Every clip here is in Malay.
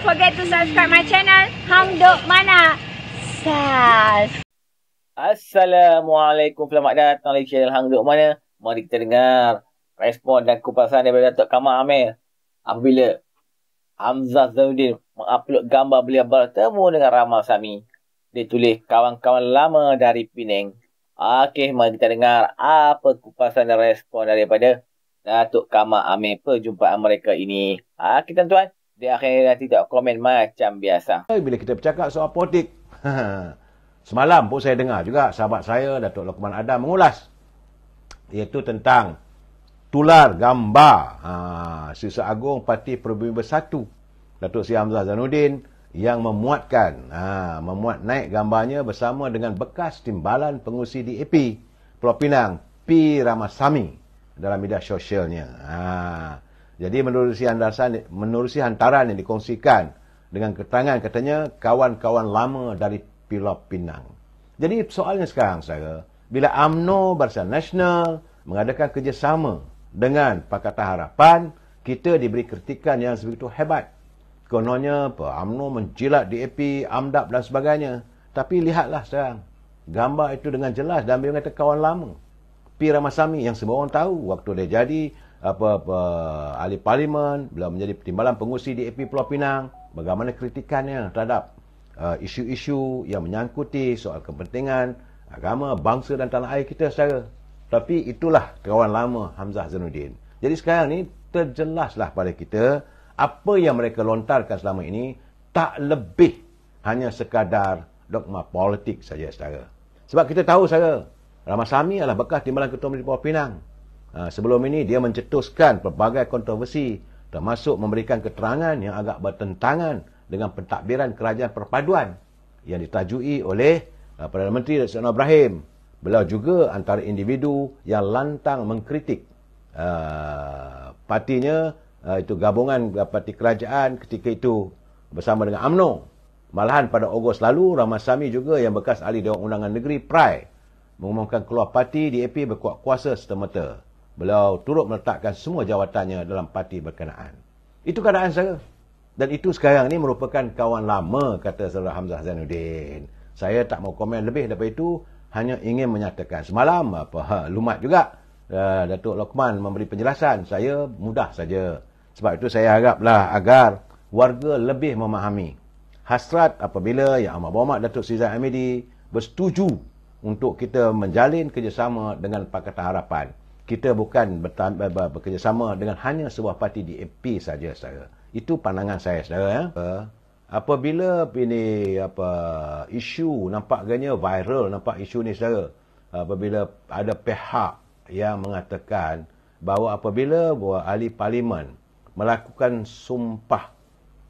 don't forget to subscribe my channel Hamduk Mana Sas Assalamualaikum Selamat datang di channel Hamduk Mana Mari kita dengar Respon dan kupasan daripada Datuk Kamal Amir Apabila Hamzah Zainuddin mengupload gambar beliau bertemu dengan Rama Sami Dia tulis kawan-kawan lama dari Penang Okey, mari kita dengar apa kupasan dan respon daripada Datuk Kamal Amir perjumpaan mereka ini. Ha, kita tuan, dia akhirnya nanti tak komen macam biasa. Eh, bila kita bercakap soal politik. Semalam pun saya dengar juga sahabat saya, Datuk Lokman Adam mengulas. Iaitu tentang tular gambar ha, Sisa Agong Parti Perubungan Bersatu. Datuk Si Hamzah Zanuddin yang memuatkan, ha, memuat naik gambarnya bersama dengan bekas timbalan pengusi DAP Pulau Pinang, P. Ramasami dalam media sosialnya. Ha. Jadi menerusi hantaran, menerusi hantaran yang dikongsikan dengan keterangan katanya kawan-kawan lama dari Pulau Pinang. Jadi soalnya sekarang saya, bila AMNO Barisan Nasional mengadakan kerjasama dengan Pakatan Harapan, kita diberi kritikan yang begitu hebat. Kononnya apa, AMNO menjilat DAP, AMDAP dan sebagainya. Tapi lihatlah sekarang, gambar itu dengan jelas dan beliau kata kawan lama. P. Ramasami yang semua orang tahu waktu dia jadi apa apa ahli parlimen beliau menjadi pertimbangan pengurusi DAP Pulau Pinang bagaimana kritikannya terhadap uh, isu-isu yang menyangkuti soal kepentingan agama bangsa dan tanah air kita secara tapi itulah kawan lama Hamzah Zainuddin jadi sekarang ni terjelaslah pada kita apa yang mereka lontarkan selama ini tak lebih hanya sekadar dogma politik saja saudara. Sebab kita tahu saudara, Ramasami adalah bekas timbalan ketua Menteri Pulau Pinang. Ah, sebelum ini dia mencetuskan pelbagai kontroversi termasuk memberikan keterangan yang agak bertentangan dengan pentadbiran kerajaan perpaduan yang ditajui oleh ah, Perdana Menteri Datuk Dato' Ibrahim. Beliau juga antara individu yang lantang mengkritik uh, partinya uh, itu gabungan parti kerajaan ketika itu bersama dengan AMNO. Malahan pada Ogos lalu, Ramasami juga yang bekas ahli Dewan Undangan Negeri, PRAI, mengumumkan keluar parti DAP berkuat kuasa setempat beliau turut meletakkan semua jawatannya dalam parti berkenaan. Itu keadaan saya. Dan itu sekarang ini merupakan kawan lama, kata Saudara Hamzah Zainuddin. Saya tak mau komen lebih daripada itu, hanya ingin menyatakan semalam, apa ha, lumat juga, uh, Datuk Lokman memberi penjelasan. Saya mudah saja. Sebab itu saya haraplah agar warga lebih memahami hasrat apabila Yang Amat Berhormat Datuk Sri Zain Hamidi bersetuju untuk kita menjalin kerjasama dengan Pakatan Harapan kita bukan bekerjasama dengan hanya sebuah parti di AP saja saudara. Itu pandangan saya saudara ya. Eh, apabila ini apa isu nampak gayanya viral nampak isu ni saudara. Apabila ada pihak yang mengatakan bahawa apabila buah ahli parlimen melakukan sumpah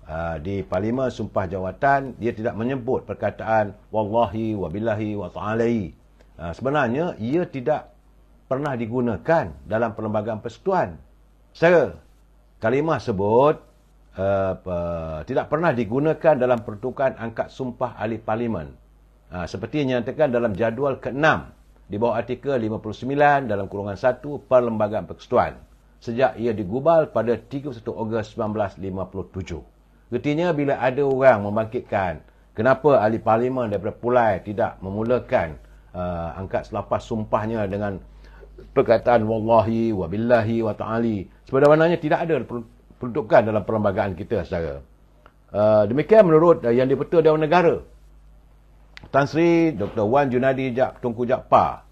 ah, di parlimen sumpah jawatan dia tidak menyebut perkataan wallahi wabillahi wa ta'ala. Ah, sebenarnya ia tidak pernah digunakan dalam perlembagaan persekutuan. Secara kalimah sebut apa, eh, tidak pernah digunakan dalam pertukaran angkat sumpah ahli parlimen. Ha, seperti yang nyatakan dalam jadual ke-6 di bawah artikel 59 dalam kurungan 1 Perlembagaan Persekutuan sejak ia digubal pada 31 Ogos 1957. Ketinya bila ada orang membangkitkan kenapa ahli parlimen daripada Pulai tidak memulakan uh, angkat selapas sumpahnya dengan perkataan wallahi wa billahi wa ta'ali sebenarnya tidak ada peruntukan dalam perlembagaan kita secara uh, demikian menurut uh, yang dipertua Dewan Negara Tan Sri Dr. Wan Junadi Jak, Tunku Jakpar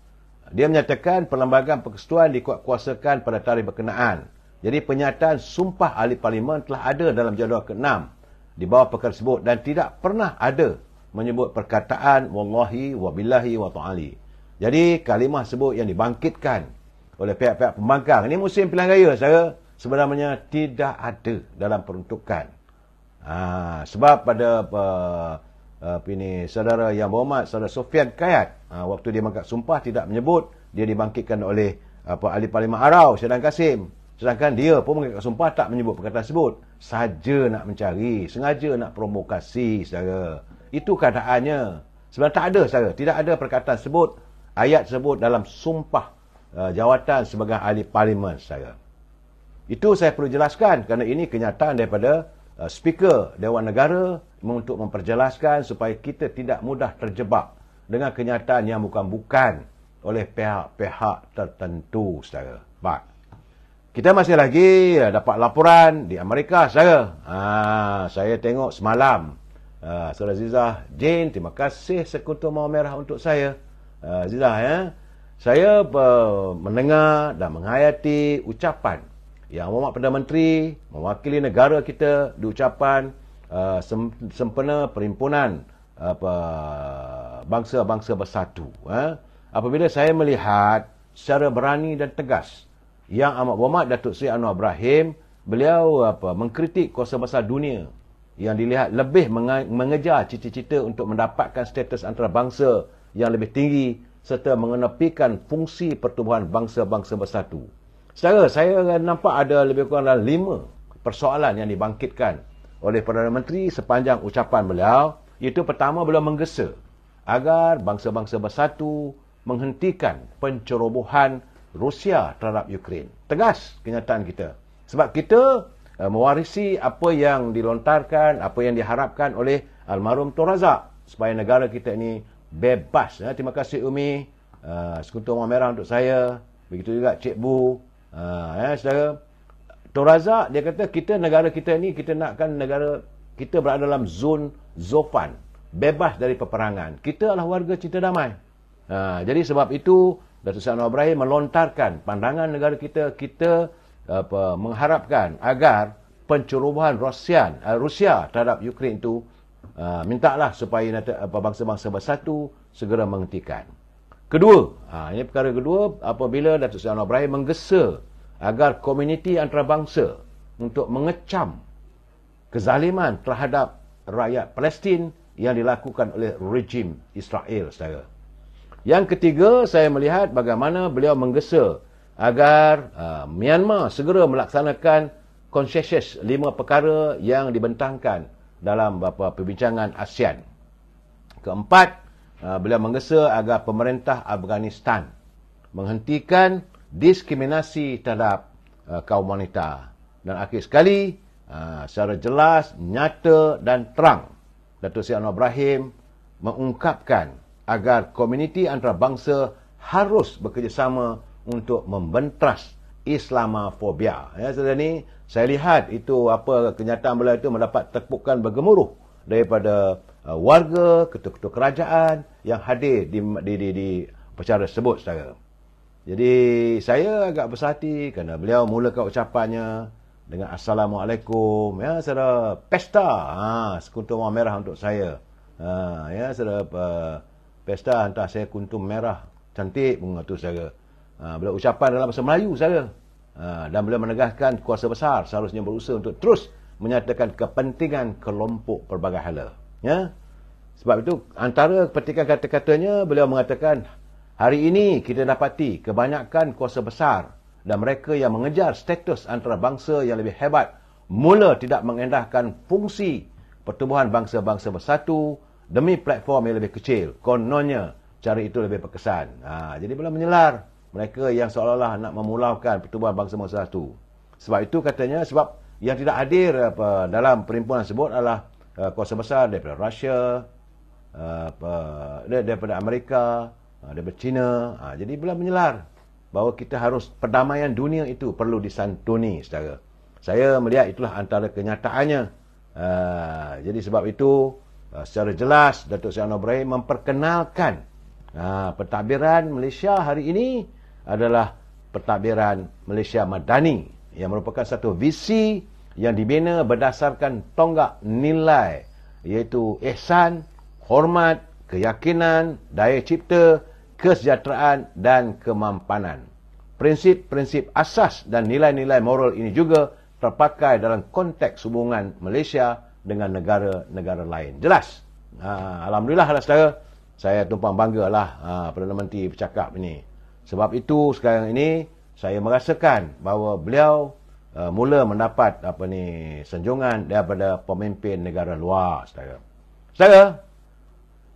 dia menyatakan perlembagaan persekutuan dikuatkuasakan pada tarikh berkenaan jadi penyataan sumpah ahli parlimen telah ada dalam jadual ke-6 di bawah perkara tersebut dan tidak pernah ada menyebut perkataan wallahi wa billahi wa ta'ali jadi kalimah sebut yang dibangkitkan oleh pihak-pihak pembangkang. Ini musim pilihan raya saya sebenarnya tidak ada dalam peruntukan. Ha, sebab pada uh, uh, ini, saudara yang berhormat, saudara Sofian Kayat, uh, waktu dia mengangkat sumpah tidak menyebut dia dibangkitkan oleh apa uh, ahli parlimen Arau, Sedang Kasim. Sedangkan dia pun mengangkat sumpah tak menyebut perkataan tersebut. Saja nak mencari, sengaja nak provokasi saudara. Itu keadaannya. Sebenarnya tak ada saudara, tidak ada perkataan tersebut ayat tersebut dalam sumpah uh, jawatan sebagai ahli parlimen saya. Itu saya perlu jelaskan kerana ini kenyataan daripada uh, speaker Dewan Negara untuk memperjelaskan supaya kita tidak mudah terjebak dengan kenyataan yang bukan-bukan oleh pihak-pihak tertentu saya. Pak. Kita masih lagi uh, dapat laporan di Amerika saya. Ha, saya tengok semalam. Uh, Saudara Zizah Jane, terima kasih sekutu mau merah untuk saya. Ah, Aziza ya. Saya uh, mendengar dan menghayati ucapan yang Muhammad Perdana Menteri mewakili negara kita di ucapan uh, sem- sempena perhimpunan eh, apa uh, bangsa-bangsa bersatu eh. Apabila saya melihat secara berani dan tegas yang Amat Muhammad Datuk Seri Anwar Ibrahim beliau apa mengkritik kuasa besar dunia yang dilihat lebih mengejar cita-cita untuk mendapatkan status antarabangsa bangsa yang lebih tinggi serta mengenepikan fungsi pertumbuhan bangsa-bangsa bersatu. Secara saya nampak ada lebih kurang dalam lima persoalan yang dibangkitkan oleh Perdana Menteri sepanjang ucapan beliau iaitu pertama beliau menggesa agar bangsa-bangsa bersatu menghentikan pencerobohan Rusia terhadap Ukraine. Tegas kenyataan kita. Sebab kita uh, mewarisi apa yang dilontarkan, apa yang diharapkan oleh almarhum Tun Razak supaya negara kita ini bebas. Ya. Terima kasih Umi, uh, sekutu Umar Merah untuk saya. Begitu juga Cik Bu. Uh, ya, saudara. Tun Razak, dia kata kita negara kita ni, kita nakkan negara kita berada dalam zon Zofan. Bebas dari peperangan. Kita adalah warga cinta damai. Uh, jadi sebab itu, Datuk Seri Anwar Ibrahim melontarkan pandangan negara kita. Kita apa, mengharapkan agar pencerobohan Rusia, Rusia terhadap Ukraine itu Ah, mintalah supaya bangsa-bangsa bersatu segera menghentikan. Kedua, ha, ini perkara kedua apabila Datuk Seri Anwar Ibrahim menggesa agar komuniti antarabangsa untuk mengecam kezaliman terhadap rakyat Palestin yang dilakukan oleh rejim Israel. Saudara. Yang ketiga, saya melihat bagaimana beliau menggesa agar uh, Myanmar segera melaksanakan konsensus lima perkara yang dibentangkan dalam beberapa perbincangan ASEAN. Keempat, uh, beliau menggesa agar pemerintah Afghanistan menghentikan diskriminasi terhadap uh, kaum wanita. Dan akhir sekali, uh, secara jelas, nyata dan terang, Datuk Seri Anwar Ibrahim mengungkapkan agar komuniti antarabangsa harus bekerjasama untuk membentras Islamofobia. Ya, saudara ni, saya lihat itu apa kenyataan beliau itu mendapat tepukan bergemuruh daripada uh, warga, ketua-ketua kerajaan yang hadir di di di, di acara tersebut saudara. Jadi saya agak bersati kerana beliau mulakan ucapannya dengan assalamualaikum ya saudara pesta ha sekuntum merah untuk saya. Ha ya saudara uh, pesta hantar saya kuntum merah cantik bunga tu saudara. Ha, beliau ucapan dalam bahasa Melayu saya. Ha, dan beliau menegaskan kuasa besar seharusnya berusaha untuk terus menyatakan kepentingan kelompok pelbagai hala. Ya? Sebab itu antara petikan kata-katanya beliau mengatakan hari ini kita dapati kebanyakan kuasa besar dan mereka yang mengejar status antara bangsa yang lebih hebat mula tidak mengendahkan fungsi pertumbuhan bangsa-bangsa bersatu demi platform yang lebih kecil. Kononnya cara itu lebih berkesan. Ha, jadi beliau menyelar mereka yang seolah-olah nak memulaukan pertubuhan bangsa-bangsa satu. Sebab itu katanya sebab yang tidak hadir apa dalam perhimpunan tersebut adalah uh, kuasa besar daripada Rusia, uh, eh, daripada Amerika, uh, daripada China. Uh, jadi bila menyelar bahawa kita harus perdamaian dunia itu perlu disantuni secara. Saya melihat itulah antara kenyataannya. Uh, jadi sebab itu uh, secara jelas Datuk Seri Anwar Ibrahim memperkenalkan uh, pentadbiran Malaysia hari ini adalah pentadbiran Malaysia Madani yang merupakan satu visi yang dibina berdasarkan tonggak nilai iaitu ihsan, hormat, keyakinan, daya cipta, kesejahteraan dan kemampanan. Prinsip-prinsip asas dan nilai-nilai moral ini juga terpakai dalam konteks hubungan Malaysia dengan negara-negara lain. Jelas? Ha, Alhamdulillah, saudara. Saya tumpang bangga lah ha, Perdana Menteri bercakap ini. Sebab itu sekarang ini saya merasakan bahawa beliau uh, mula mendapat apa ni senjungan daripada pemimpin negara luar saudara. Saudara,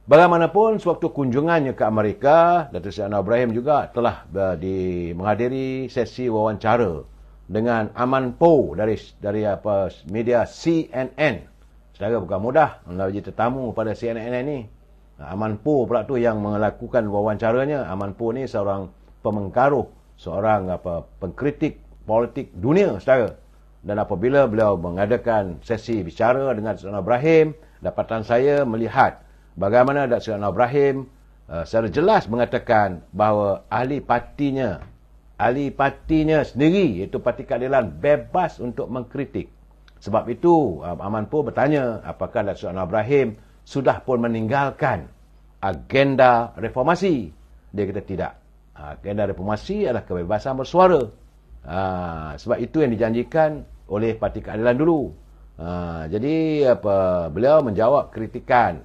bagaimanapun sewaktu kunjungannya ke Amerika, Datuk Seri Anwar Ibrahim juga telah uh, di menghadiri sesi wawancara dengan Aman Po dari dari apa media CNN. Saudara bukan mudah menjadi tetamu pada CNN ini. Aman Po pula tu yang melakukan wawancaranya. Aman Po ni seorang pemengkaruh seorang apa pengkritik politik dunia secara dan apabila beliau mengadakan sesi bicara dengan Sultan Ibrahim dapatan saya melihat bagaimana Datuk Sultan Ibrahim uh, secara jelas mengatakan bahawa ahli partinya ahli partinya sendiri iaitu parti keadilan bebas untuk mengkritik sebab itu uh, Aman pun bertanya apakah Datuk Sultan Ibrahim sudah pun meninggalkan agenda reformasi dia kata tidak Ha, agenda reformasi adalah kebebasan bersuara. Ha, sebab itu yang dijanjikan oleh Parti Keadilan dulu. Ha, jadi apa beliau menjawab kritikan.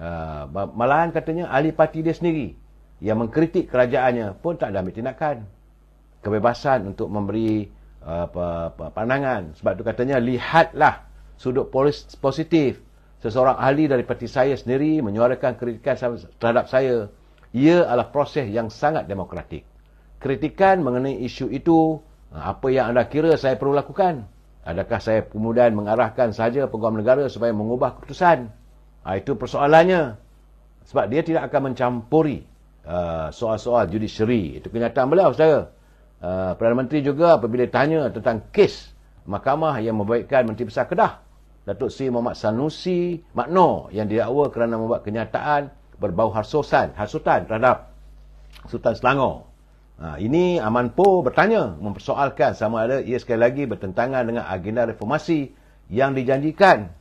Ha, malahan katanya ahli parti dia sendiri yang mengkritik kerajaannya pun tak ada ambil tindakan. Kebebasan untuk memberi apa, apa pandangan. Sebab itu katanya lihatlah sudut positif. Seseorang ahli dari parti saya sendiri menyuarakan kritikan terhadap saya. Ia adalah proses yang sangat demokratik. Kritikan mengenai isu itu, apa yang anda kira saya perlu lakukan? Adakah saya kemudian mengarahkan saja peguam negara supaya mengubah keputusan? Ha, itu persoalannya. Sebab dia tidak akan mencampuri uh, soal-soal judisiri. Itu kenyataan beliau, saudara. Uh, Perdana Menteri juga apabila tanya tentang kes mahkamah yang membaikkan Menteri Besar Kedah, Datuk si, Muhammad Sanusi Makno yang didakwa kerana membuat kenyataan berbau harsusan, hasutan terhadap Sultan Selangor. Ha, ini Aman Po bertanya, mempersoalkan sama ada ia sekali lagi bertentangan dengan agenda reformasi yang dijanjikan.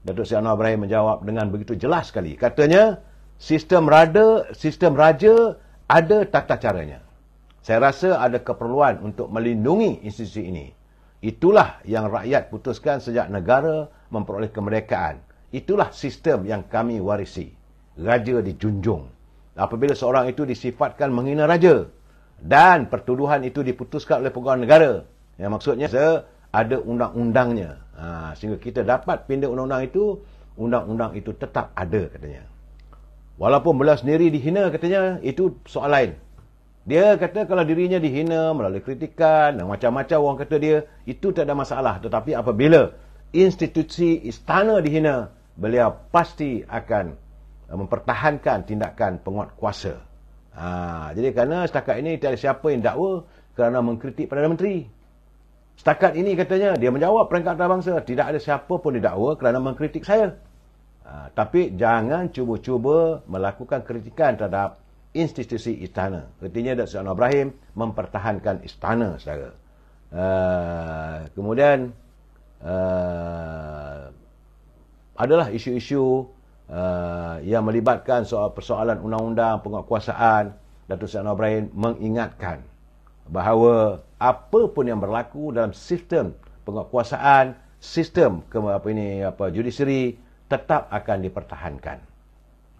Datuk Seri Anwar Ibrahim menjawab dengan begitu jelas sekali. Katanya, sistem rada, sistem raja ada tata caranya. Saya rasa ada keperluan untuk melindungi institusi ini. Itulah yang rakyat putuskan sejak negara memperoleh kemerdekaan. Itulah sistem yang kami warisi raja dijunjung. Apabila seorang itu disifatkan menghina raja dan pertuduhan itu diputuskan oleh pegawai negara. Yang maksudnya ada undang-undangnya. Ha, sehingga kita dapat pindah undang-undang itu, undang-undang itu tetap ada katanya. Walaupun beliau sendiri dihina katanya, itu soal lain. Dia kata kalau dirinya dihina melalui kritikan dan macam-macam orang kata dia, itu tak ada masalah. Tetapi apabila institusi istana dihina, beliau pasti akan Ah, mempertahankan tindakan penguat kuasa. Ha, jadi kerana setakat ini tiada siapa yang dakwa kerana mengkritik Perdana Menteri. Setakat ini katanya dia menjawab peringkat antarabangsa tidak ada siapa pun didakwa kerana mengkritik saya. Ha, tapi jangan cuba-cuba melakukan kritikan terhadap institusi istana. Ketinya Dato' Anwar Ibrahim mempertahankan istana saudara. Uh, kemudian uh, adalah isu-isu uh, yang melibatkan soal persoalan undang-undang penguatkuasaan Datuk Seri Anwar Ibrahim mengingatkan bahawa apa pun yang berlaku dalam sistem penguatkuasaan, sistem ke, apa ini apa judiciary tetap akan dipertahankan.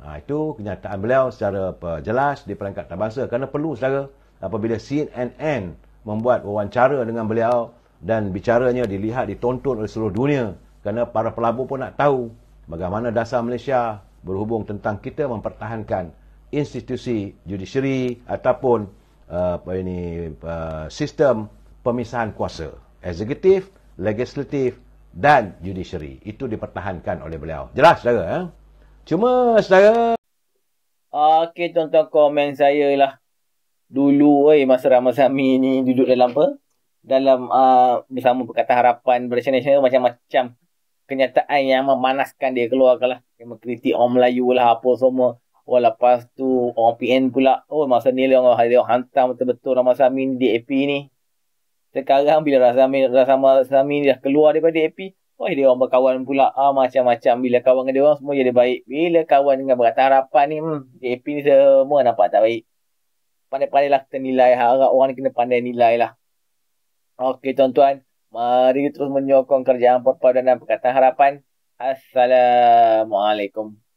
Ha, itu kenyataan beliau secara apa, jelas di peringkat terbahasa kerana perlu saudara apabila CNN membuat wawancara dengan beliau dan bicaranya dilihat ditonton oleh seluruh dunia kerana para pelabur pun nak tahu bagaimana dasar Malaysia berhubung tentang kita mempertahankan institusi judiciary ataupun uh, apa ini uh, sistem pemisahan kuasa eksekutif, legislatif dan judiciary itu dipertahankan oleh beliau. Jelas saudara eh? Cuma saudara Okey tuan-tuan komen saya lah dulu oi masa Ramazami ni duduk dalam apa? Dalam uh, bersama Perkataan Harapan Malaysia macam-macam kenyataan yang memanaskan dia keluarkan lah. Dia kritik orang Melayu lah apa semua. Oh lepas tu orang PN pula. Oh masa ni orang hari orang hantar betul-betul Ramazami di DAP ni. Sekarang bila Ramazami, Ramazami ni dah keluar daripada DAP. Oh dia orang berkawan pula. Ah macam-macam bila kawan dengan dia orang semua jadi baik. Bila kawan dengan berkata harapan ni hmm, DAP ni semua nampak tak baik. Pandai-pandailah kita nilai. Harap orang ni kena pandai nilai lah. Okay, tuan-tuan. Mari terus menyokong kerja Amport Perdana Perkataan Harapan. Assalamualaikum.